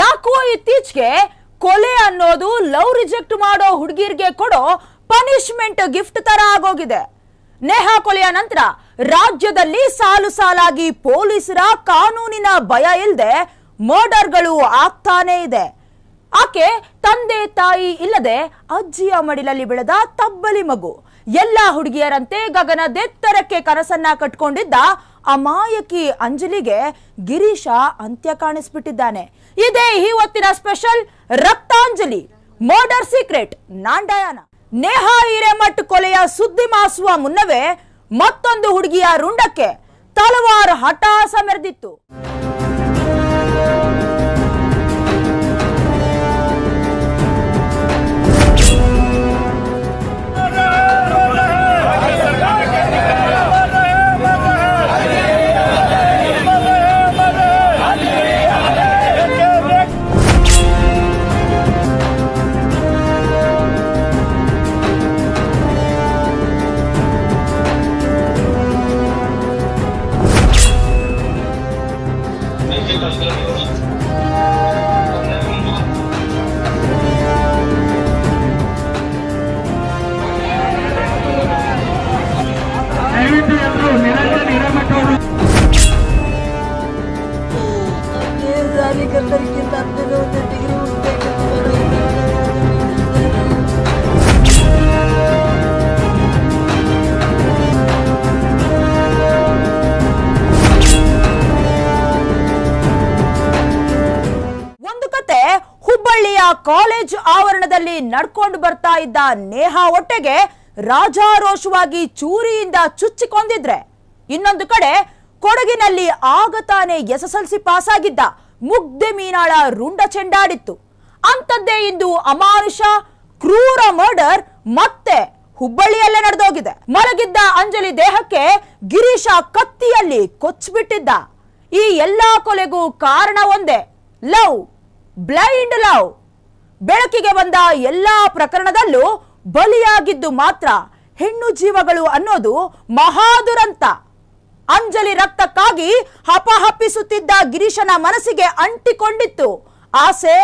ಯಾಕೋ ಇತ್ತೀಚೆಗೆ ಕೊಲೆ ಅನ್ನೋದು ಲವ್ ರಿಜೆಕ್ಟ್ ಮಾಡೋ ಹುಡುಗಿರ್ಗೆ ಕೊಡೋ ಪನಿಷ್ಮೆಂಟ್ ಗಿಫ್ಟ್ ತರ ಆಗೋಗಿದೆ ನೇಹಾ ಕೊಲೆಯ ನಂತರ ರಾಜ್ಯದಲ್ಲಿ ಸಾಲು ಸಾಲಾಗಿ ಪೊಲೀಸರ ಕಾನೂನಿನ ಭಯ ಇಲ್ಲದೆ ಮರ್ಡರ್ಗಳು ಆಗ್ತಾನೆ ಇದೆ ಆಕೆ ತಂದೆ ತಾಯಿ ಇಲ್ಲದೆ ಅಜ್ಜಿಯ ಮಡಿಲಲ್ಲಿ ಬೆಳೆದ ತಬ್ಬಲಿ ಮಗು ಎಲ್ಲ ಹುಡುಗಿಯರಂತೆ ಗಗನದೆತ್ತರಕ್ಕೆ ಕನಸನ್ನ ಕಟ್ಕೊಂಡಿದ್ದ ಅಮಾಯಕಿ ಅಂಜಲಿಗೆ ಗಿರೀಶ ಅಂತ್ಯ ಕಾಣಿಸ್ಬಿಟ್ಟಿದ್ದಾನೆ ಇದೇ ಈ ಹೊತ್ತಿನ ಸ್ಪೆಷಲ್ ರಕ್ತಾಂಜಲಿ ಮರ್ಡರ್ ಸೀಕ್ರೆಟ್ ನಾಂಡಯಾನ ನೇಹಾ ಹಿರೇಮಠ್ ಕೊಲೆಯ ಸುದ್ದಿ ಮಾಸುವ ಮುನ್ನವೇ ಮತ್ತೊಂದು ಹುಡುಗಿಯ ರುಂಡಕ್ಕೆ ತಲವಾರು ಹಠಾಸ ಮೆರೆದಿತ್ತು ನಡ್ಕೊಂಡು ಬರ್ತಾ ಇದ್ದ ನೇಹಾ ಒಟ್ಟೆಗೆ ರಾಜಾರೋಷವಾಗಿ ಚೂರಿಯಿಂದ ಚುಚ್ಚಿಕೊಂಡಿದ್ರೆ ಇನ್ನೊಂದು ಕಡೆ ಕೊಡಗಿನಲ್ಲಿ ಆಗ ತಾನೇ ಎಸ್ ಎಸ್ ಎಲ್ ಸಿ ಮುಗ್ಧೆ ಮೀನಾಳ ರುಂಡ ಚೆಂಡಾಡಿತ್ತು ಅಂಥದ್ದೇ ಇಂದು ಅಮಾನುಷ ಕ್ರೂರ ಮರ್ಡರ್ ಮತ್ತೆ ಹುಬ್ಬಳ್ಳಿಯಲ್ಲೇ ನಡೆದೋಗಿದೆ ಮಲಗಿದ್ದ ಅಂಜಲಿ ದೇಹಕ್ಕೆ ಗಿರೀಶ ಕತ್ತಿಯಲ್ಲಿ ಕೊಚ್ಚಿಬಿಟ್ಟಿದ್ದ ಈ ಎಲ್ಲಾ ಕೊಲೆಗೂ ಕಾರಣ ಒಂದೇ ಲವ್ ಬ್ಲೈಂಡ್ ಲವ್ ಬೆಳಕಿಗೆ ಬಂದ ಎಲ್ಲಾ ಪ್ರಕರಣದಲ್ಲೂ ಬಲಿಯಾಗಿದ್ದು ಮಾತ್ರ ಹೆಣ್ಣು ಜೀವಗಳು ಅನ್ನೋದು ಮಹಾದುರಂತ ಅಂಜಲಿ ರಕ್ತಕ್ಕಾಗಿ ಹಪಹಪ್ಪಿಸುತ್ತಿದ್ದ ಗಿರೀಶನ ಮನಸ್ಸಿಗೆ ಅಂಟಿಕೊಂಡಿತ್ತು ಆಸೆ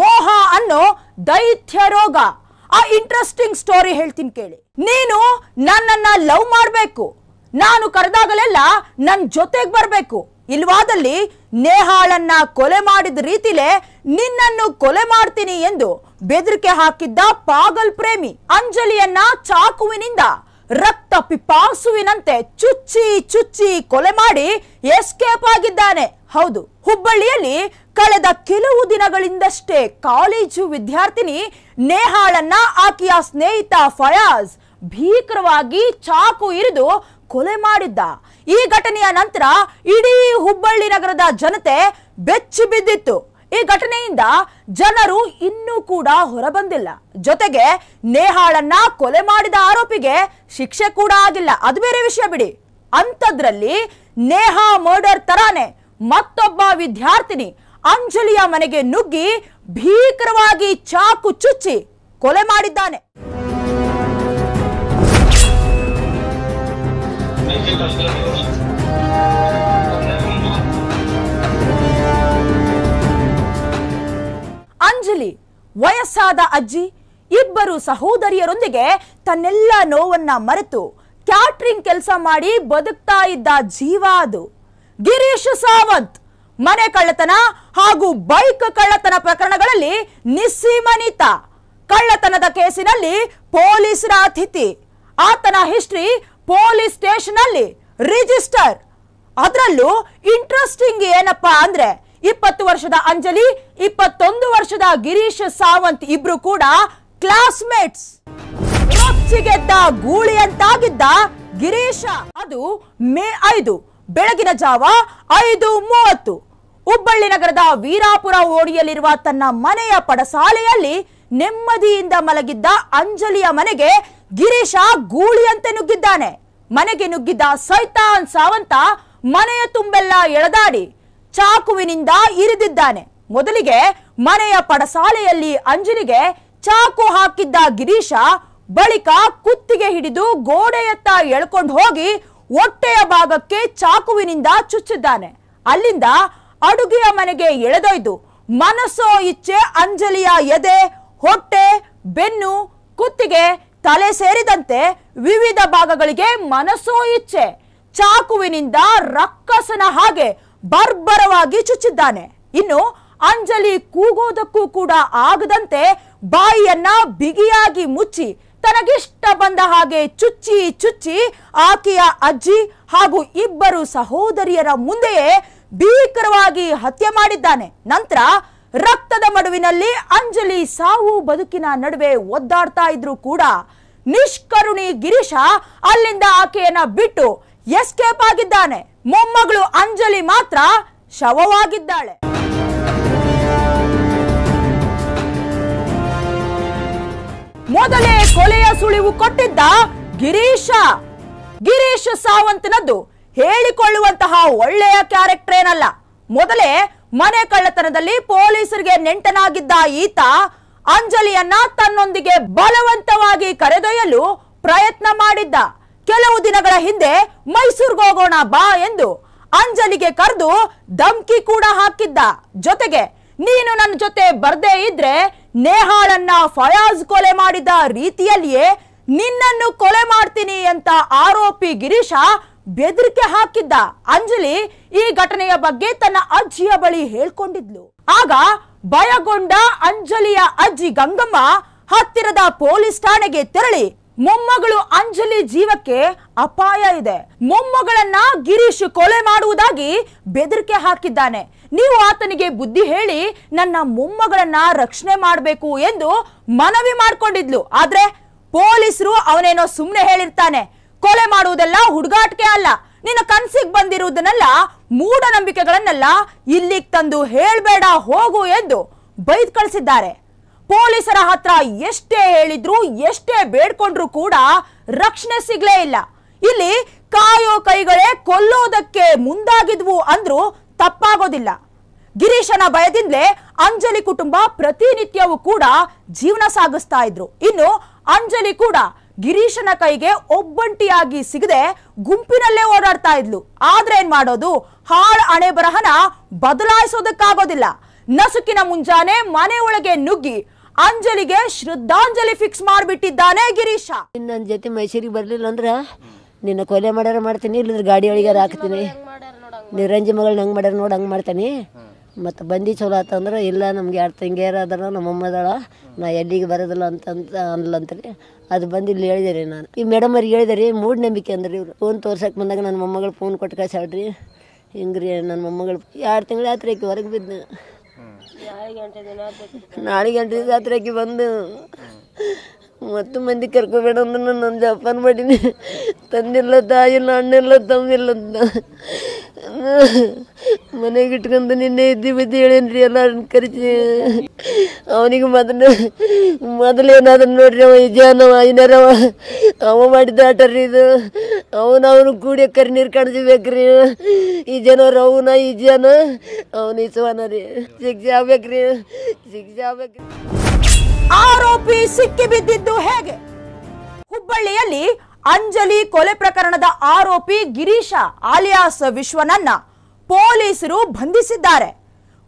ಮೋಹ ಅನ್ನೋ ದೈತ್ಯ ರೋಗ ಆ ಇಂಟ್ರೆಸ್ಟಿಂಗ್ ಸ್ಟೋರಿ ಹೇಳ್ತೀನಿ ಕೇಳಿ ನೀನು ನನ್ನನ್ನ ಲವ್ ಮಾಡಬೇಕು ನಾನು ಕರೆದಾಗಲೆಲ್ಲ ನನ್ನ ಜೊತೆಗೆ ಬರಬೇಕು ಇಲ್ವಾದಲ್ಲಿ ನೇಹಾಳನ್ನ ಕೊಲೆ ಮಾಡಿದ ರೀತಿಲೇ ನಿನ್ನನ್ನು ಕೊಲೆ ಮಾಡ್ತೀನಿ ಎಂದು ಬೆದರಿಕೆ ಹಾಕಿದ್ದ ಪಾಗಲ್ ಪ್ರೇಮಿ ಅಂಜಲಿಯನ್ನ ಚಾಕುವಿನಿಂದ ರಕ್ತ ಪಿಪಾಸುವಿನಂತೆ ಚುಚ್ಚಿ ಚುಚ್ಚಿ ಕೊಲೆ ಮಾಡಿ ಎಸ್ಕೇಪ್ ಆಗಿದ್ದಾನೆ ಹೌದು ಹುಬ್ಬಳ್ಳಿಯಲ್ಲಿ ಕಳೆದ ಕೆಲವು ದಿನಗಳಿಂದಷ್ಟೇ ಕಾಲೇಜು ವಿದ್ಯಾರ್ಥಿನಿ ನೇಹಾಳನ್ನ ಆಕೆಯ ಸ್ನೇಹಿತ ಫಯಾಜ್ ಭೀಕರವಾಗಿ ಚಾಕು ಇರಿದು ಕೊಲೆ ಮಾಡಿದ್ದ ಈ ಘಟನೆಯ ನಂತರ ಇಡೀ ಹುಬ್ಬಳ್ಳಿ ನಗರದ ಜನತೆ ಬೆಚ್ಚಿ ಬಿದ್ದಿತ್ತು ಈ ಘಟನೆಯಿಂದ ಜನರು ಇನ್ನೂ ಕೂಡ ಹೊರಬಂದಿಲ್ಲ ಜೊತೆಗೆ ನೇಹಾಳನ್ನ ಕೊಲೆ ಮಾಡಿದ ಆರೋಪಿಗೆ ಶಿಕ್ಷೆ ಕೂಡ ಆಗಿಲ್ಲ ಅದು ಬೇರೆ ವಿಷಯ ಬಿಡಿ ಅಂಥದ್ರಲ್ಲಿ ನೇಹಾ ಮರ್ಡರ್ ತರಾನೆ ಮತ್ತೊಬ್ಬ ವಿದ್ಯಾರ್ಥಿನಿ ಅಂಜಲಿಯ ಮನೆಗೆ ನುಗ್ಗಿ ಭೀಕರವಾಗಿ ಚಾಕು ಚುಚ್ಚಿ ಕೊಲೆ ಮಾಡಿದ್ದಾನೆ ಅಂಜಲಿ ವಯಸ್ಸಾದ ಅಜ್ಜಿ ಇಬ್ಬರು ಸಹೋದರಿಯರೊಂದಿಗೆ ತನ್ನೆಲ್ಲ ನೋವನ್ನ ಮರೆತು ಕ್ಯಾಟ್ರಿಂಗ್ ಕೆಲಸ ಮಾಡಿ ಬದುಕ್ತಾ ಇದ್ದ ಜೀವ ಅದು ಗಿರೀಶ್ ಸಾವಂತ್ ಮನೆ ಕಳ್ಳತನ ಹಾಗೂ ಬೈಕ್ ಕಳ್ಳತನ ಪ್ರಕರಣಗಳಲ್ಲಿ ನಿಸ್ಸೀಮನಿತ ಕಳ್ಳತನದ ಕೇಸಿನಲ್ಲಿ ಪೊಲೀಸರ ಅತಿಥಿ ಆತನ ಹಿಸ್ಟ್ರಿ ಪೊಲೀಸ್ ಸ್ಟೇಷನ್ ಅಲ್ಲಿ ರಿಜಿಸ್ಟರ್ ಅದರಲ್ಲೂ ಇಂಟ್ರೆಸ್ಟಿಂಗ್ ಏನಪ್ಪಾ ಅಂದ್ರೆ ಇಪ್ಪತ್ತು ವರ್ಷದ ಅಂಜಲಿ ಇಪ್ಪತ್ತೊಂದು ವರ್ಷದ ಗಿರೀಶ್ ಸಾವಂತ್ ಇಬ್ರು ಕೂಡ ಕ್ಲಾಸ್ಮೇಟ್ಸ್ ಗೂಳಿ ಗೂಳಿಯಂತಾಗಿದ್ದ ಗಿರೀಶ ಅದು ಮೇ ಐದು ಬೆಳಗಿನ ಜಾವ ಐದು ಮೂವತ್ತು ಹುಬ್ಬಳ್ಳಿ ನಗರದ ವೀರಾಪುರ ಓಡಿಯಲ್ಲಿರುವ ತನ್ನ ಮನೆಯ ಪಡಸಾಲೆಯಲ್ಲಿ ನೆಮ್ಮದಿಯಿಂದ ಮಲಗಿದ್ದ ಅಂಜಲಿಯ ಮನೆಗೆ ಗಿರೀಶ ಗೂಳಿಯಂತೆ ನುಗ್ಗಿದ್ದಾನೆ ಮನೆಗೆ ನುಗ್ಗಿದ್ದ ಸೈತಾನ್ ಸಾವಂತ ಮನೆಯ ತುಂಬೆಲ್ಲ ಎಳೆದಾಡಿ ಚಾಕುವಿನಿಂದ ಇರಿದಿದ್ದಾನೆ ಮೊದಲಿಗೆ ಮನೆಯ ಪಡಸಾಲೆಯಲ್ಲಿ ಅಂಜಲಿಗೆ ಚಾಕು ಹಾಕಿದ್ದ ಗಿರೀಶ ಬಳಿಕ ಕುತ್ತಿಗೆ ಹಿಡಿದು ಗೋಡೆಯತ್ತ ಎಳ್ಕೊಂಡು ಹೋಗಿ ಹೊಟ್ಟೆಯ ಭಾಗಕ್ಕೆ ಚಾಕುವಿನಿಂದ ಚುಚ್ಚಿದ್ದಾನೆ ಅಲ್ಲಿಂದ ಅಡುಗೆಯ ಮನೆಗೆ ಎಳೆದೊಯ್ದು ಮನಸ್ಸೋ ಇಚ್ಛೆ ಅಂಜಲಿಯ ಎದೆ ಹೊಟ್ಟೆ ಬೆನ್ನು ಕುತ್ತಿಗೆ ತಲೆ ಸೇರಿದಂತೆ ವಿವಿಧ ಭಾಗಗಳಿಗೆ ಮನಸ್ಸೋ ಇಚ್ಛೆ ಚಾಕುವಿನಿಂದ ರಕ್ಕಸನ ಹಾಗೆ ಬರ್ಬರವಾಗಿ ಚುಚ್ಚಿದ್ದಾನೆ ಇನ್ನು ಅಂಜಲಿ ಕೂಗೋದಕ್ಕೂ ಕೂಡ ಆಗದಂತೆ ಬಾಯಿಯನ್ನ ಬಿಗಿಯಾಗಿ ಮುಚ್ಚಿ ತನಗಿಷ್ಟ ಬಂದ ಹಾಗೆ ಚುಚ್ಚಿ ಚುಚ್ಚಿ ಆಕೆಯ ಅಜ್ಜಿ ಹಾಗೂ ಇಬ್ಬರು ಸಹೋದರಿಯರ ಮುಂದೆಯೇ ಭೀಕರವಾಗಿ ಹತ್ಯೆ ಮಾಡಿದ್ದಾನೆ ನಂತರ ರಕ್ತದ ಮಡುವಿನಲ್ಲಿ ಅಂಜಲಿ ಸಾವು ಬದುಕಿನ ನಡುವೆ ಒದ್ದಾಡ್ತಾ ಇದ್ರು ಕೂಡ ನಿಷ್ಕರುಣಿ ಗಿರೀಶ ಅಲ್ಲಿಂದ ಆಕೆಯನ್ನ ಬಿಟ್ಟು ಎಸ್ಕೇಪ್ ಆಗಿದ್ದಾನೆ ಮೊಮ್ಮಗಳು ಅಂಜಲಿ ಮಾತ್ರ ಶವವಾಗಿದ್ದಾಳೆ ಮೊದಲೇ ಕೊಲೆಯ ಸುಳಿವು ಕೊಟ್ಟಿದ್ದ ಗಿರೀಶ ಗಿರೀಶ್ ಸಾವಂತನದ್ದು ಹೇಳಿಕೊಳ್ಳುವಂತಹ ಒಳ್ಳೆಯ ಕ್ಯಾರೆಕ್ಟರ್ ಏನಲ್ಲ ಮೊದಲೇ ಮನೆ ಕಳ್ಳತನದಲ್ಲಿ ಪೊಲೀಸರಿಗೆ ನೆಂಟನಾಗಿದ್ದ ಈತ ಅಂಜಲಿಯನ್ನ ತನ್ನೊಂದಿಗೆ ಬಲವಂತವಾಗಿ ಕರೆದೊಯ್ಯಲು ಪ್ರಯತ್ನ ಮಾಡಿದ್ದ ಕೆಲವು ದಿನಗಳ ಹಿಂದೆ ಮೈಸೂರ್ಗೆ ಹೋಗೋಣ ಬಾ ಎಂದು ಅಂಜಲಿಗೆ ಕರೆದು ಧಮ್ಕಿ ಕೂಡ ಹಾಕಿದ್ದ ಜೊತೆಗೆ ನೀನು ನನ್ನ ಜೊತೆ ಬರ್ದೇ ಇದ್ರೆ ನೇಹಾಳನ್ನ ಫಯಾಜ್ ಕೊಲೆ ಮಾಡಿದ ರೀತಿಯಲ್ಲಿಯೇ ನಿನ್ನನ್ನು ಕೊಲೆ ಮಾಡ್ತೀನಿ ಅಂತ ಆರೋಪಿ ಗಿರೀಶ ಬೆದರಿಕೆ ಹಾಕಿದ್ದ ಅಂಜಲಿ ಈ ಘಟನೆಯ ಬಗ್ಗೆ ತನ್ನ ಅಜ್ಜಿಯ ಬಳಿ ಹೇಳ್ಕೊಂಡಿದ್ಲು ಆಗ ಭಯಗೊಂಡ ಅಂಜಲಿಯ ಅಜ್ಜಿ ಗಂಗಮ್ಮ ಹತ್ತಿರದ ಪೊಲೀಸ್ ಠಾಣೆಗೆ ತೆರಳಿ ಮೊಮ್ಮಗಳು ಅಂಜಲಿ ಜೀವಕ್ಕೆ ಅಪಾಯ ಇದೆ ಮೊಮ್ಮಗಳನ್ನ ಗಿರೀಶ್ ಕೊಲೆ ಮಾಡುವುದಾಗಿ ಬೆದರಿಕೆ ಹಾಕಿದ್ದಾನೆ ನೀವು ಆತನಿಗೆ ಬುದ್ಧಿ ಹೇಳಿ ನನ್ನ ಮೊಮ್ಮಗಳನ್ನ ರಕ್ಷಣೆ ಮಾಡಬೇಕು ಎಂದು ಮನವಿ ಮಾಡ್ಕೊಂಡಿದ್ಲು ಆದ್ರೆ ಪೊಲೀಸರು ಅವನೇನೋ ಸುಮ್ಮನೆ ಹೇಳಿರ್ತಾನೆ ಕೊಲೆ ಮಾಡುವುದೆಲ್ಲ ಹುಡುಗಾಟಿಕೆ ಅಲ್ಲ ನಿನ್ನ ಕನ್ಸಿಗೆ ಬಂದಿರುವುದನ್ನೆಲ್ಲ ಮೂಢನಂಬಿಕೆಗಳನ್ನೆಲ್ಲ ಇಲ್ಲಿಗೆ ತಂದು ಹೇಳಬೇಡ ಹೋಗು ಎಂದು ಬೈದ್ ಕಳಿಸಿದ್ದಾರೆ ಪೊಲೀಸರ ಹತ್ರ ಎಷ್ಟೇ ಹೇಳಿದ್ರು ಎಷ್ಟೇ ಬೇಡ್ಕೊಂಡ್ರು ಕೂಡ ರಕ್ಷಣೆ ಸಿಗ್ಲೇ ಇಲ್ಲ ಇಲ್ಲಿ ಕಾಯೋ ಕೈಗಳೇ ಕೊಲ್ಲೋದಕ್ಕೆ ಮುಂದಾಗಿದ್ವು ಅಂದ್ರೂ ತಪ್ಪಾಗೋದಿಲ್ಲ ಗಿರೀಶನ ಭಯದಿಂದಲೇ ಅಂಜಲಿ ಕುಟುಂಬ ಪ್ರತಿನಿತ್ಯವೂ ಕೂಡ ಜೀವನ ಸಾಗಿಸ್ತಾ ಇದ್ರು ಇನ್ನು ಅಂಜಲಿ ಕೂಡ ಗಿರೀಶನ ಕೈಗೆ ಒಬ್ಬಂಟಿಯಾಗಿ ಸಿಗದೆ ಗುಂಪಿನಲ್ಲೇ ಓಡಾಡ್ತಾ ಇದ್ಲು ಆದ್ರೆ ಏನ್ ಮಾಡೋದು ಹಾಳ ಹಣೆ ಬರಹನ ಬದಲಾಯಿಸೋದಕ್ಕಾಗೋದಿಲ್ಲ ನಸುಕಿನ ಮುಂಜಾನೆ ಮನೆ ಒಳಗೆ ನುಗ್ಗಿ ಅಂಜಲಿಗೆ ಶ್ರದ್ಧಾಂಜಲಿ ಫಿಕ್ಸ್ ಮಾಡಿಬಿಟ್ಟಿದ್ದಾನೆ ಗಿರೀಶ ನಿನ್ನ ಜೊತೆ ಮೈಸೂರಿಗೆ ಬರಲಿಲ್ಲ ಅಂದ್ರೆ ನಿನ್ನ ಕೊಲೆ ಮಾಡ್ಯಾರ ಮಾಡ್ತೀನಿ ಇಲ್ಲಂದ್ರೆ ಗಾಡಿ ಒಳಗೆ ಹಾಕ್ತೀನಿ ನಿರಂಜಿ ಮಗಳನ್ನ ಹಂಗ ಮಾಡ್ಯಾರ ನೋಡ್ ಹಂಗೆ ಮಾಡ್ತಾನೆ ಮತ್ತು ಬಂದಿ ಚಲೋ ಆತಂದ್ರೆ ಇಲ್ಲ ನಮ್ಗೆ ಎರಡು ತಂಗಿಯರು ಅದರ ನಮ್ಮಮ್ಮದಳ ನಾ ಎಲ್ಲಿಗೆ ಬರೋದಿಲ್ಲ ಅಂತಂತ ಅನ್ಲಂತ್ರಿ ಅದು ಬಂದು ಇಲ್ಲಿ ಹೇಳಿದೆ ರೀ ನಾನು ಈ ಮೇಡಮ್ ಅವ್ರಿಗೆ ಹೇಳಿದೆ ರೀ ಮೂಢನಂಬಿಕೆ ಅಂದ್ರೆ ಇವ್ರು ಫೋನ್ ತೋರ್ಸಕ್ಕೆ ಬಂದಾಗ ನನ್ನ ಮೊಮ್ಮಗಳು ಫೋನ್ ಕೊಟ್ಟು ಕಳ್ಸಾಳ್ರಿ ಹಿಂಗೆ ರೀ ನನ್ನ ಮೊಮ್ಮಗಳು ಎರಡು ತಿಂಗಳು ಯಾತ್ರೆ ಹೊರಗೆ ಬಿದ್ದು ನಾಳೆ ಗಂಟೆ ದಿನ ಬಂದು ಮತ್ತು ಮಂದಿ ಕರ್ಕೋಬೇಡ ಅಂದ್ರೆ ನಾನು ಜಪಾನ್ ಮಾಡೀನಿ ತಂದಿಲ್ಲ ತಾಯಿಲ್ಲ ಇಲ್ಲ ತಮ್ಮಿಲ್ಲ ಅಂತ ಮನೆಗೆ ಇಟ್ಕೊಂಡು ನಿನ್ನೆ ಇದ್ದಿ ಬಿದ್ದಿ ಹೇಳೇನ್ರಿ ಎಲ್ಲಾರನ್ನ ಕರಿಸಿ ಅವನಿಗೆ ಮೊದಲು ಮೊದಲು ಏನಾದ್ರು ನೋಡ್ರಿ ಅವ ಇಜಾನವ ಐನಾರವ ಅವ ಮಾಡಿದ ಆಟರ್ರಿ ಇದು ಅವನ ಅವನು ಕೂಡಿ ಕರಿ ನೀರು ಕಾಣಿಸ್ಬೇಕ್ರಿ ಈ ಜನವ್ರ ಅವನ ಈ ಜನ ಅವನ ಇಸವನ ರೀ ಶಿಕ್ಷೆ ಆಗ್ಬೇಕ್ರಿ ಶಿಕ್ಷೆ ಆಗ್ಬೇಕ್ರಿ ಆರೋಪಿ ಸಿಕ್ಕಿ ಬಿದ್ದಿದ್ದು ಹೇಗೆ ಹುಬ್ಬಳ್ಳಿಯಲ್ಲಿ ಅಂಜಲಿ ಕೊಲೆ ಪ್ರಕರಣದ ಆರೋಪಿ ಗಿರೀಶ ಆಲಿಯಾಸ್ ವಿಶ್ವನನ್ನ ಪೊಲೀಸರು ಬಂಧಿಸಿದ್ದಾರೆ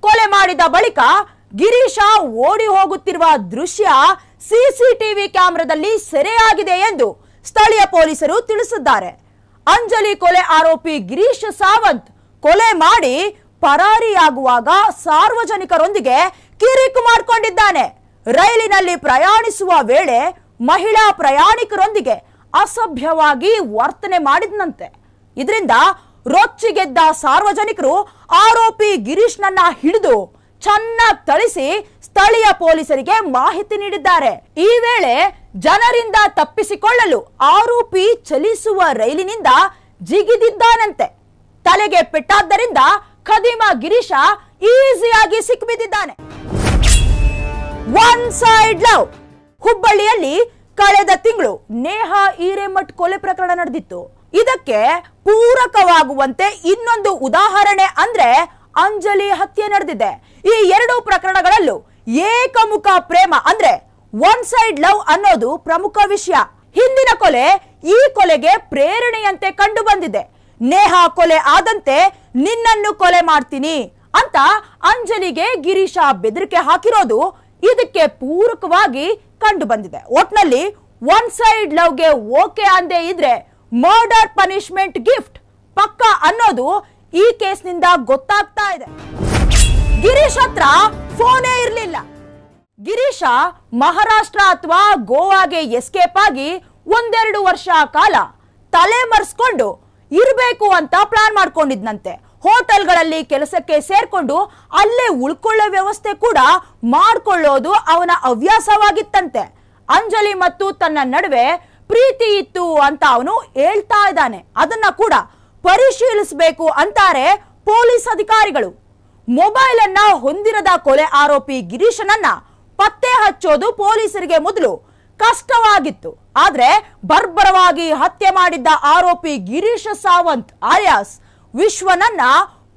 ಕೊಲೆ ಮಾಡಿದ ಬಳಿಕ ಗಿರೀಶ ಓಡಿ ಹೋಗುತ್ತಿರುವ ದೃಶ್ಯ ಸಿಸಿಟಿವಿ ಕ್ಯಾಮೆರಾದಲ್ಲಿ ಸೆರೆಯಾಗಿದೆ ಎಂದು ಸ್ಥಳೀಯ ಪೊಲೀಸರು ತಿಳಿಸಿದ್ದಾರೆ ಅಂಜಲಿ ಕೊಲೆ ಆರೋಪಿ ಗಿರೀಶ್ ಸಾವಂತ್ ಕೊಲೆ ಮಾಡಿ ಪರಾರಿಯಾಗುವಾಗ ಸಾರ್ವಜನಿಕರೊಂದಿಗೆ ಕಿರಿಕು ಮಾಡಿಕೊಂಡಿದ್ದಾನೆ ರೈಲಿನಲ್ಲಿ ಪ್ರಯಾಣಿಸುವ ವೇಳೆ ಮಹಿಳಾ ಪ್ರಯಾಣಿಕರೊಂದಿಗೆ ಅಸಭ್ಯವಾಗಿ ವರ್ತನೆ ಮಾಡಿದ್ನಂತೆ ಇದರಿಂದ ರೊಚ್ಚಿಗೆದ್ದ ಸಾರ್ವಜನಿಕರು ಆರೋಪಿ ಗಿರೀಶ್ನನ್ನ ಹಿಡಿದು ಚೆನ್ನಾಗಿ ಥಳಿಸಿ ಸ್ಥಳೀಯ ಪೊಲೀಸರಿಗೆ ಮಾಹಿತಿ ನೀಡಿದ್ದಾರೆ ಈ ವೇಳೆ ಜನರಿಂದ ತಪ್ಪಿಸಿಕೊಳ್ಳಲು ಆರೋಪಿ ಚಲಿಸುವ ರೈಲಿನಿಂದ ಜಿಗಿದಿದ್ದಾನಂತೆ ತಲೆಗೆ ಪೆಟ್ಟಾದ್ದರಿಂದ ಖದೀಮ ಗಿರೀಶ ಈಸಿಯಾಗಿ ಸಿಕ್ಕಿಬಿದ್ದಿದ್ದಾನೆ ಒನ್ ಸೈಡ್ ಲವ್ ಹುಬ್ಬಳ್ಳಿಯಲ್ಲಿ ಕಳೆದ ತಿಂಗಳು ನೇಹಾ ಈರೇಮಠ್ ಕೊಲೆ ಪ್ರಕರಣ ನಡೆದಿತ್ತು ಇದಕ್ಕೆ ಪೂರಕವಾಗುವಂತೆ ಇನ್ನೊಂದು ಉದಾಹರಣೆ ಅಂದ್ರೆ ಅಂಜಲಿ ಹತ್ಯೆ ನಡೆದಿದೆ ಈ ಎರಡು ಪ್ರಕರಣಗಳಲ್ಲೂ ಏಕಮುಖ ಪ್ರೇಮ ಅಂದ್ರೆ ಒನ್ ಸೈಡ್ ಲವ್ ಅನ್ನೋದು ಪ್ರಮುಖ ವಿಷಯ ಹಿಂದಿನ ಕೊಲೆ ಈ ಕೊಲೆಗೆ ಪ್ರೇರಣೆಯಂತೆ ಕಂಡು ಬಂದಿದೆ ನೇಹಾ ಕೊಲೆ ಆದಂತೆ ನಿನ್ನನ್ನು ಕೊಲೆ ಮಾಡ್ತೀನಿ ಅಂತ ಅಂಜಲಿಗೆ ಗಿರೀಶ ಬೆದರಿಕೆ ಹಾಕಿರೋದು ಇದಕ್ಕೆ ಪೂರಕವಾಗಿ ಕಂಡು ಬಂದಿದೆ ಒಟ್ನಲ್ಲಿ ಒನ್ ಸೈಡ್ ಲವ್ಗೆ ಓಕೆ ಅಂದೇ ಇದ್ರೆ ಮರ್ಡರ್ ಪನಿಷ್ಮೆಂಟ್ ಗಿಫ್ಟ್ ಪಕ್ಕ ಅನ್ನೋದು ಈ ನಿಂದ ಗೊತ್ತಾಗ್ತಾ ಇದೆ ಗಿರೀಶ್ ಹತ್ರ ಫೋನೇ ಇರಲಿಲ್ಲ ಗಿರೀಶ ಮಹಾರಾಷ್ಟ್ರ ಅಥವಾ ಗೋವಾಗೆ ಎಸ್ಕೇಪ್ ಆಗಿ ಒಂದೆರಡು ವರ್ಷ ಕಾಲ ತಲೆ ಮರೆಸ್ಕೊಂಡು ಇರಬೇಕು ಅಂತ ಪ್ಲಾನ್ ಮಾಡ್ಕೊಂಡಿದ್ನಂತೆ ಹೋಟೆಲ್ಗಳಲ್ಲಿ ಕೆಲಸಕ್ಕೆ ಸೇರ್ಕೊಂಡು ಅಲ್ಲೇ ಉಳ್ಕೊಳ್ಳೋ ವ್ಯವಸ್ಥೆ ಕೂಡ ಮಾಡಿಕೊಳ್ಳೋದು ಅವನ ಹವ್ಯಾಸವಾಗಿತ್ತಂತೆ ಅಂಜಲಿ ಮತ್ತು ತನ್ನ ನಡುವೆ ಪ್ರೀತಿ ಇತ್ತು ಅಂತ ಅವನು ಹೇಳ್ತಾ ಇದ್ದಾನೆ ಅದನ್ನ ಕೂಡ ಪರಿಶೀಲಿಸಬೇಕು ಅಂತಾರೆ ಪೊಲೀಸ್ ಅಧಿಕಾರಿಗಳು ಮೊಬೈಲ್ ಅನ್ನ ಹೊಂದಿರದ ಕೊಲೆ ಆರೋಪಿ ಗಿರೀಶನನ್ನ ಪತ್ತೆ ಹಚ್ಚೋದು ಪೊಲೀಸರಿಗೆ ಮೊದಲು ಕಷ್ಟವಾಗಿತ್ತು ಆದ್ರೆ ಬರ್ಬರವಾಗಿ ಹತ್ಯೆ ಮಾಡಿದ್ದ ಆರೋಪಿ ಗಿರೀಶ ಸಾವಂತ್ ಆಯಾಸ್ ವಿಶ್ವನನ್ನ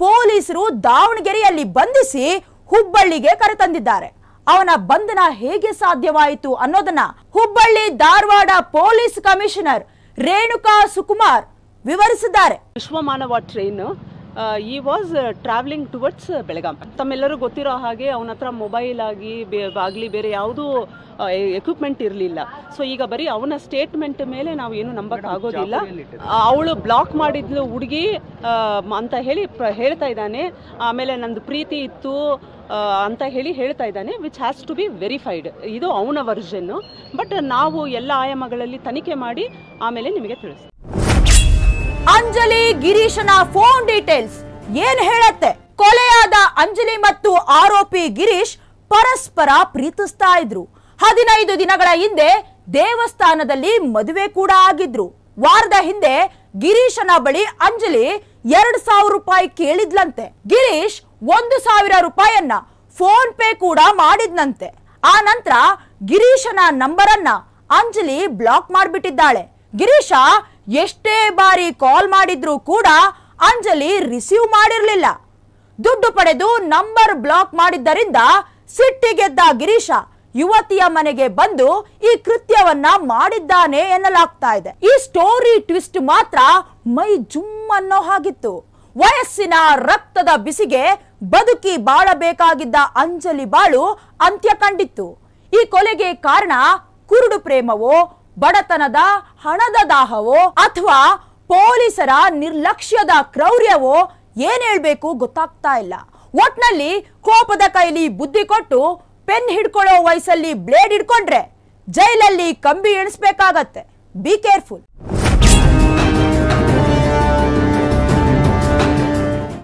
ಪೊಲೀಸರು ದಾವಣಗೆರೆಯಲ್ಲಿ ಬಂಧಿಸಿ ಹುಬ್ಬಳ್ಳಿಗೆ ಕರೆತಂದಿದ್ದಾರೆ ಅವನ ಬಂಧನ ಹೇಗೆ ಸಾಧ್ಯವಾಯಿತು ಅನ್ನೋದನ್ನ ಹುಬ್ಬಳ್ಳಿ ಧಾರವಾಡ ಪೊಲೀಸ್ ಕಮಿಷನರ್ ರೇಣುಕಾ ಸುಕುಮಾರ್ ವಿವರಿಸಿದ್ದಾರೆ ವಿಶ್ವಮಾನವ ಟ್ರೈನ್ ಈ ವಾಸ್ ಟ್ರಾವೆಲಿಂಗ್ ಟುವರ್ಡ್ಸ್ ಬೆಳಗಾಂ ತಮ್ಮೆಲ್ಲರೂ ಗೊತ್ತಿರೋ ಹಾಗೆ ಅವನ ಹತ್ರ ಮೊಬೈಲ್ ಆಗಿ ಆಗಲಿ ಬೇರೆ ಯಾವುದೂ ಎಕ್ವಿಪ್ಮೆಂಟ್ ಇರಲಿಲ್ಲ ಸೊ ಈಗ ಬರೀ ಅವನ ಸ್ಟೇಟ್ಮೆಂಟ್ ಮೇಲೆ ನಾವು ಏನು ಆಗೋದಿಲ್ಲ ಅವಳು ಬ್ಲಾಕ್ ಮಾಡಿದ್ಲು ಹುಡುಗಿ ಅಂತ ಹೇಳಿ ಹೇಳ್ತಾ ಇದ್ದಾನೆ ಆಮೇಲೆ ನಂದು ಪ್ರೀತಿ ಇತ್ತು ಅಂತ ಹೇಳಿ ಹೇಳ್ತಾ ಇದ್ದಾನೆ which has to be verified ಇದು ಅವನ ವರ್ಷನ್ನು ಬಟ್ ನಾವು ಎಲ್ಲ ಆಯಾಮಗಳಲ್ಲಿ ತನಿಖೆ ಮಾಡಿ ಆಮೇಲೆ ನಿಮಗೆ ತಿಳಿಸ್ತೀವಿ ಅಂಜಲಿ ಗಿರೀಶನ ಫೋನ್ ಡೀಟೇಲ್ಸ್ ಏನ್ ಹೇಳತ್ತೆ ಕೊಲೆಯಾದ ಅಂಜಲಿ ಮತ್ತು ಆರೋಪಿ ಗಿರೀಶ್ ಪರಸ್ಪರ ಪ್ರೀತಿಸ್ತಾ ಇದ್ರು ಹದಿನೈದು ದಿನಗಳ ಹಿಂದೆ ದೇವಸ್ಥಾನದಲ್ಲಿ ಮದುವೆ ಕೂಡ ಆಗಿದ್ರು ವಾರದ ಹಿಂದೆ ಗಿರೀಶನ ಬಳಿ ಅಂಜಲಿ ಎರಡ್ ಸಾವಿರ ರೂಪಾಯಿ ಕೇಳಿದ್ಲಂತೆ ಗಿರೀಶ್ ಒಂದು ಸಾವಿರ ರೂಪಾಯಿಯನ್ನ ಫೋನ್ ಪೇ ಕೂಡ ಮಾಡಿದ್ನಂತೆ ಆ ನಂತರ ಗಿರೀಶನ ನಂಬರನ್ನ ಅಂಜಲಿ ಬ್ಲಾಕ್ ಮಾಡಿಬಿಟ್ಟಿದ್ದಾಳೆ ಗಿರೀಶ ಎಷ್ಟೇ ಬಾರಿ ಕಾಲ್ ಮಾಡಿದ್ರೂ ಕೂಡ ಅಂಜಲಿ ರಿಸೀವ್ ಮಾಡಿರಲಿಲ್ಲ ದುಡ್ಡು ಪಡೆದು ನಂಬರ್ ಬ್ಲಾಕ್ ಮಾಡಿದ್ದರಿಂದ ಸಿಟ್ಟಿಗೆದ್ದ ಗಿರೀಶ ಯುವತಿಯ ಮನೆಗೆ ಬಂದು ಈ ಕೃತ್ಯವನ್ನ ಮಾಡಿದ್ದಾನೆ ಎನ್ನಲಾಗ್ತಾ ಇದೆ ಈ ಸ್ಟೋರಿ ಟ್ವಿಸ್ಟ್ ಮಾತ್ರ ಮೈ ಜುಮ್ ಅನ್ನೋ ಹಾಗಿತ್ತು ವಯಸ್ಸಿನ ರಕ್ತದ ಬಿಸಿಗೆ ಬದುಕಿ ಬಾಳಬೇಕಾಗಿದ್ದ ಅಂಜಲಿ ಬಾಳು ಅಂತ್ಯ ಕಂಡಿತ್ತು ಈ ಕೊಲೆಗೆ ಕಾರಣ ಕುರುಡು ಪ್ರೇಮವೋ ಬಡತನದ ಹಣದ ದಾಹವೋ ಅಥವಾ ಪೊಲೀಸರ ನಿರ್ಲಕ್ಷ್ಯದ ಕ್ರೌರ್ಯವೋ ಏನ್ ಹೇಳ್ಬೇಕು ಗೊತ್ತಾಗ್ತಾ ಇಲ್ಲ ಒಟ್ನಲ್ಲಿ ಕೋಪದ ಕೈಲಿ ಬುದ್ಧಿ ಕೊಟ್ಟು ಪೆನ್ ಹಿಡ್ಕೊಳ್ಳೋ ವಯಸ್ಸಲ್ಲಿ ಬ್ಲೇಡ್ ಹಿಡ್ಕೊಂಡ್ರೆ ಜೈಲಲ್ಲಿ ಕಂಬಿ ಎಣಿಸ್ಬೇಕಾಗತ್ತೆ ಬಿ ಕೇರ್ಫುಲ್